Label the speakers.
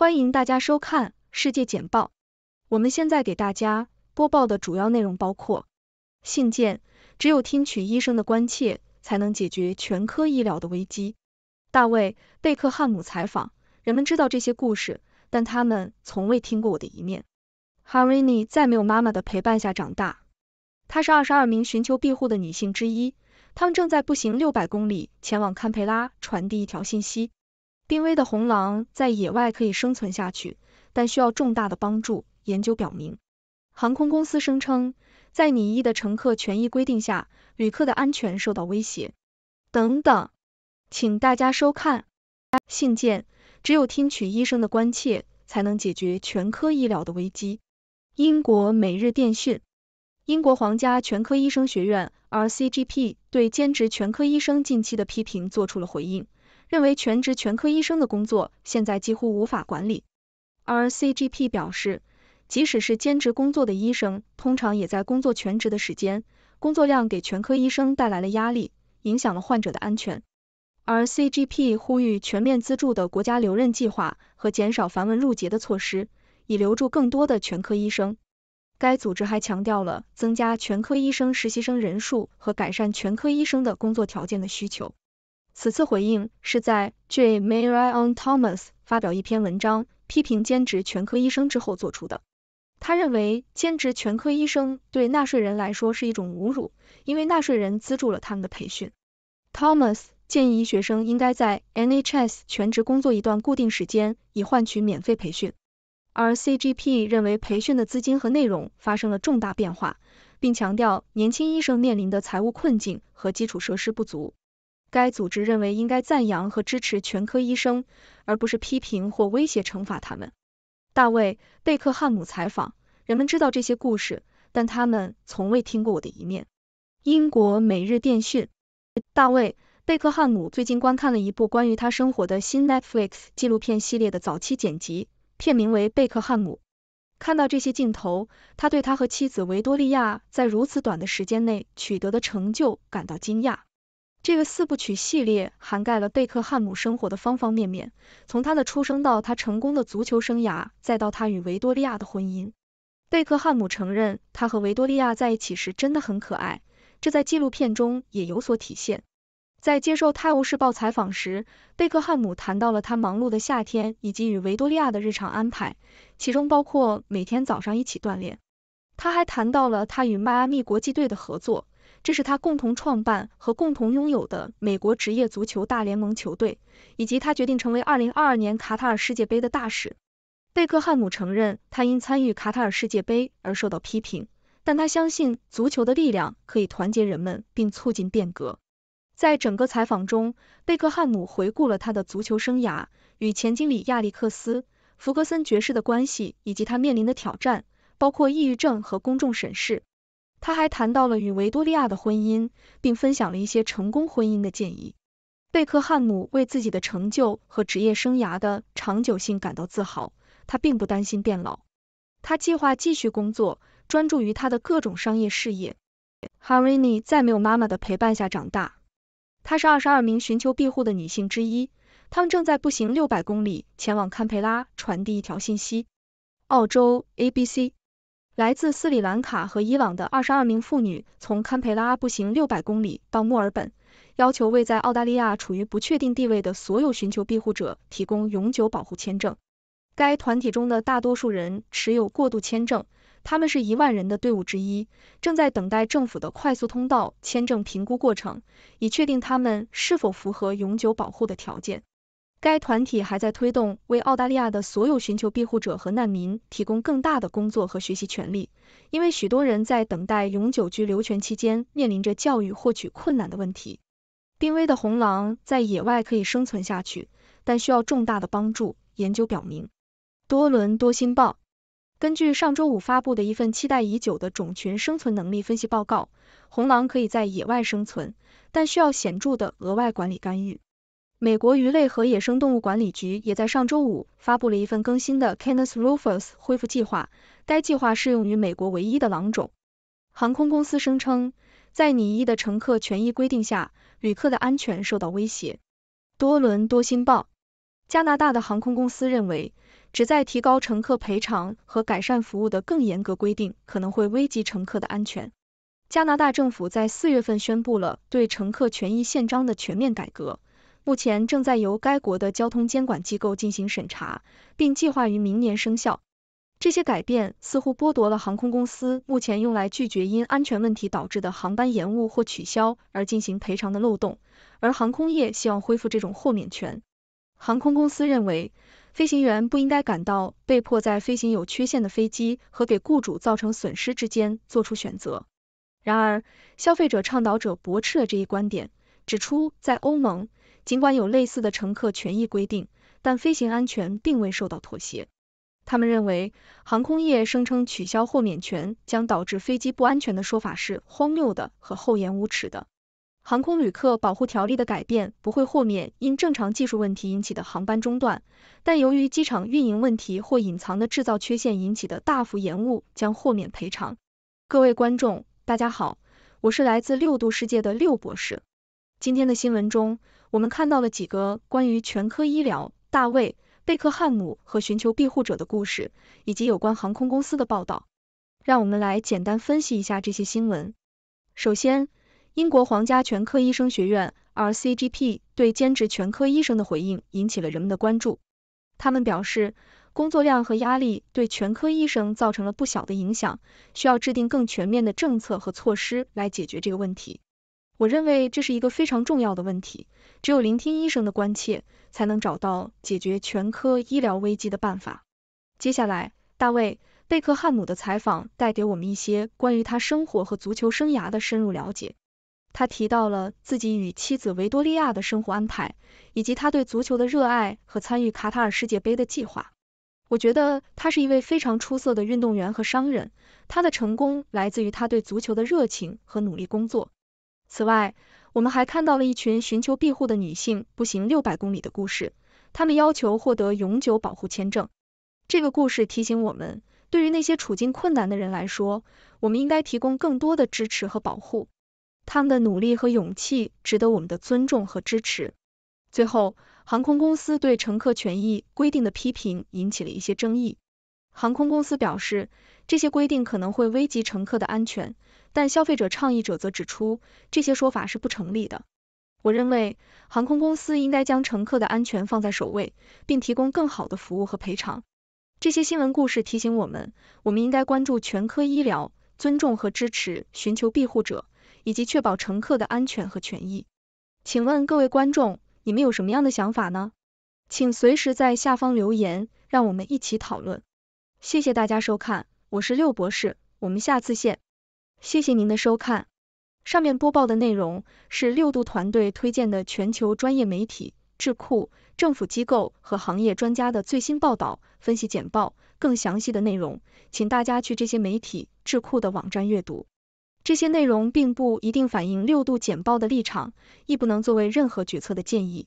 Speaker 1: 欢迎大家收看世界简报。我们现在给大家播报的主要内容包括：信件，只有听取医生的关切，才能解决全科医疗的危机。大卫·贝克汉姆采访：人们知道这些故事，但他们从未听过我的一面。Harini 在没有妈妈的陪伴下长大，她是二十二名寻求庇护的女性之一，她们正在步行六百公里前往堪培拉，传递一条信息。濒危的红狼在野外可以生存下去，但需要重大的帮助。研究表明，航空公司声称在你一的乘客权益规定下，旅客的安全受到威胁。等等，请大家收看信件。只有听取医生的关切，才能解决全科医疗的危机。英国每日电讯，英国皇家全科医生学院 （RCP） g 对兼职全科医生近期的批评做出了回应。认为全职全科医生的工作现在几乎无法管理。而 c g p 表示，即使是兼职工作的医生，通常也在工作全职的时间，工作量给全科医生带来了压力，影响了患者的安全。而 c g p 呼吁全面资助的国家留任计划和减少繁文缛节的措施，以留住更多的全科医生。该组织还强调了增加全科医生实习生人数和改善全科医生的工作条件的需求。此次回应是在 J. Marion Thomas 发表一篇文章，批评兼职全科医生之后做出的。他认为兼职全科医生对纳税人来说是一种侮辱，因为纳税人资助了他们的培训。Thomas 建议医学生应该在 NHS 全职工作一段固定时间，以换取免费培训。而 CGP 认为培训的资金和内容发生了重大变化，并强调年轻医生面临的财务困境和基础设施不足。该组织认为应该赞扬和支持全科医生，而不是批评或威胁惩罚他们。大卫·贝克汉姆采访：人们知道这些故事，但他们从未听过我的一面。英国每日电讯。大卫·贝克汉姆最近观看了一部关于他生活的新 Netflix 纪录片系列的早期剪辑，片名为《贝克汉姆》。看到这些镜头，他对他和妻子维多利亚在如此短的时间内取得的成就感到惊讶。这个四部曲系列涵盖了贝克汉姆生活的方方面面，从他的出生到他成功的足球生涯，再到他与维多利亚的婚姻。贝克汉姆承认他和维多利亚在一起时真的很可爱，这在纪录片中也有所体现。在接受《泰晤士报》采访时，贝克汉姆谈到了他忙碌的夏天以及与维多利亚的日常安排，其中包括每天早上一起锻炼。他还谈到了他与迈阿密国际队的合作。这是他共同创办和共同拥有的美国职业足球大联盟球队，以及他决定成为二零二二年卡塔尔世界杯的大使。贝克汉姆承认他因参与卡塔尔世界杯而受到批评，但他相信足球的力量可以团结人们并促进变革。在整个采访中，贝克汉姆回顾了他的足球生涯、与前经理亚历克斯·弗格森爵士的关系以及他面临的挑战，包括抑郁症和公众审视。他还谈到了与维多利亚的婚姻，并分享了一些成功婚姻的建议。贝克汉姆为自己的成就和职业生涯的长久性感到自豪，他并不担心变老，他计划继续工作，专注于他的各种商业事业。Harini 在没有妈妈的陪伴下长大，她是二十二名寻求庇护的女性之一，她们正在步行六百公里前往堪培拉传递一条信息。澳洲 ABC。来自斯里兰卡和伊朗的二十二名妇女从堪培拉步行六百公里到墨尔本，要求为在澳大利亚处于不确定地位的所有寻求庇护者提供永久保护签证。该团体中的大多数人持有过渡签证，他们是一万人的队伍之一，正在等待政府的快速通道签证评估过程，以确定他们是否符合永久保护的条件。该团体还在推动为澳大利亚的所有寻求庇护者和难民提供更大的工作和学习权利，因为许多人在等待永久居留权期间面临着教育获取困难的问题。濒危的红狼在野外可以生存下去，但需要重大的帮助。研究表明，《多伦多新报》根据上周五发布的一份期待已久的种群生存能力分析报告，红狼可以在野外生存，但需要显著的额外管理干预。美国鱼类和野生动物管理局也在上周五发布了一份更新的 Canis lupus 恢复计划。该计划适用于美国唯一的狼种。航空公司声称，在拟议的乘客权益规定下，旅客的安全受到威胁。多伦多星报：加拿大的航空公司认为，旨在提高乘客赔偿和改善服务的更严格规定可能会危及乘客的安全。加拿大政府在四月份宣布了对乘客权益宪章的全面改革。目前正在由该国的交通监管机构进行审查，并计划于明年生效。这些改变似乎剥夺了航空公司目前用来拒绝因安全问题导致的航班延误或取消而进行赔偿的漏洞，而航空业希望恢复这种豁免权。航空公司认为，飞行员不应该感到被迫在飞行有缺陷的飞机和给雇主造成损失之间做出选择。然而，消费者倡导者驳斥了这一观点，指出在欧盟。尽管有类似的乘客权益规定，但飞行安全并未受到妥协。他们认为，航空业声称取消豁免权将导致飞机不安全的说法是荒谬的和厚颜无耻的。航空旅客保护条例的改变不会豁免因正常技术问题引起的航班中断，但由于机场运营问题或隐藏的制造缺陷引起的大幅延误将豁免赔偿。各位观众，大家好，我是来自六度世界的六博士。今天的新闻中，我们看到了几个关于全科医疗、大卫贝克汉姆和寻求庇护者的故事，以及有关航空公司的报道。让我们来简单分析一下这些新闻。首先，英国皇家全科医生学院 （RCGP） 对兼职全科医生的回应引起了人们的关注。他们表示，工作量和压力对全科医生造成了不小的影响，需要制定更全面的政策和措施来解决这个问题。我认为这是一个非常重要的问题，只有聆听医生的关切，才能找到解决全科医疗危机的办法。接下来，大卫贝克汉姆的采访带给我们一些关于他生活和足球生涯的深入了解。他提到了自己与妻子维多利亚的生活安排，以及他对足球的热爱和参与卡塔尔世界杯的计划。我觉得他是一位非常出色的运动员和商人，他的成功来自于他对足球的热情和努力工作。此外，我们还看到了一群寻求庇护的女性步行六百公里的故事，她们要求获得永久保护签证。这个故事提醒我们，对于那些处境困难的人来说，我们应该提供更多的支持和保护。他们的努力和勇气值得我们的尊重和支持。最后，航空公司对乘客权益规定的批评引起了一些争议。航空公司表示，这些规定可能会危及乘客的安全，但消费者倡议者则指出，这些说法是不成立的。我认为，航空公司应该将乘客的安全放在首位，并提供更好的服务和赔偿。这些新闻故事提醒我们，我们应该关注全科医疗、尊重和支持寻求庇护者，以及确保乘客的安全和权益。请问各位观众，你们有什么样的想法呢？请随时在下方留言，让我们一起讨论。谢谢大家收看，我是六博士，我们下次见。谢谢您的收看。上面播报的内容是六度团队推荐的全球专业媒体、智库、政府机构和行业专家的最新报道、分析简报。更详细的内容，请大家去这些媒体、智库的网站阅读。这些内容并不一定反映六度简报的立场，亦不能作为任何决策的建议。